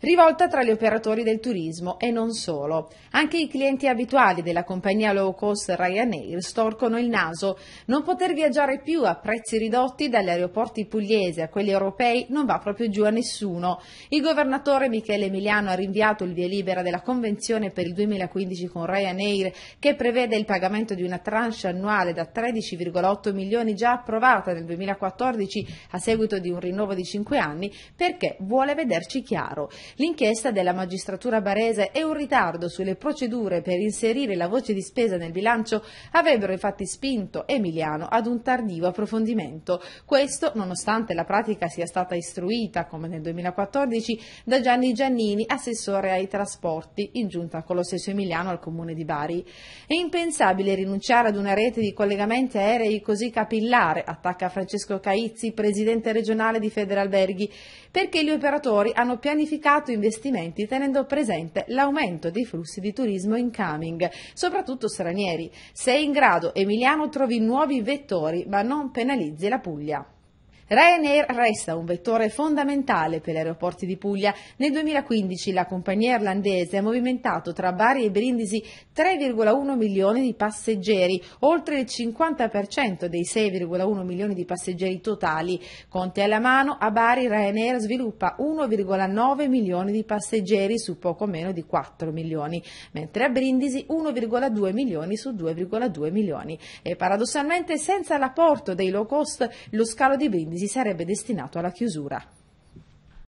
rivolta tra gli operatori del turismo e non solo. Anche i clienti abituali della compagnia low cost Ryanair storcono il naso. Non poter viaggiare più a prezzi ridotti dagli aeroporti pugliesi a quelli europei non va proprio giù a nessuno. Il governatore Michele Emiliano ha rinviato il via libera della convenzione per il 2015 con Ryanair che prevede il pagamento di una tranche annuale da 13,8 milioni già approvata nel 2014 a seguito di un rinnovo di 5 anni perché vuole vederci chiaro. L'inchiesta della magistratura barese e un ritardo sulle procedure per inserire la voce di spesa nel bilancio avrebbero infatti spinto Emiliano ad un tardivo approfondimento. Questo nonostante la pratica sia stata istruita, come nel 2014, da Gianni Giannini, assessore ai trasporti, in giunta con lo stesso Emiliano al comune di Bari. È impensabile rinunciare ad una rete di collegamenti aerei così capillare, attacca Francesco Caizzi, presidente regionale di Federalberghi, perché gli operatori hanno pianificato rilato investimenti tenendo presente l'aumento dei flussi di turismo incoming, soprattutto stranieri. Sei in grado, Emiliano trovi nuovi vettori, ma non penalizzi la Puglia. Ryanair resta un vettore fondamentale per gli aeroporti di Puglia. Nel 2015 la compagnia irlandese ha movimentato tra Bari e Brindisi 3,1 milioni di passeggeri, oltre il 50% dei 6,1 milioni di passeggeri totali. Conte alla mano, a Bari Ryanair sviluppa 1,9 milioni di passeggeri su poco meno di 4 milioni, mentre a Brindisi 1,2 milioni su 2,2 milioni. E paradossalmente senza l'apporto dei low cost lo scalo di Brindisi si sarebbe destinato alla chiusura.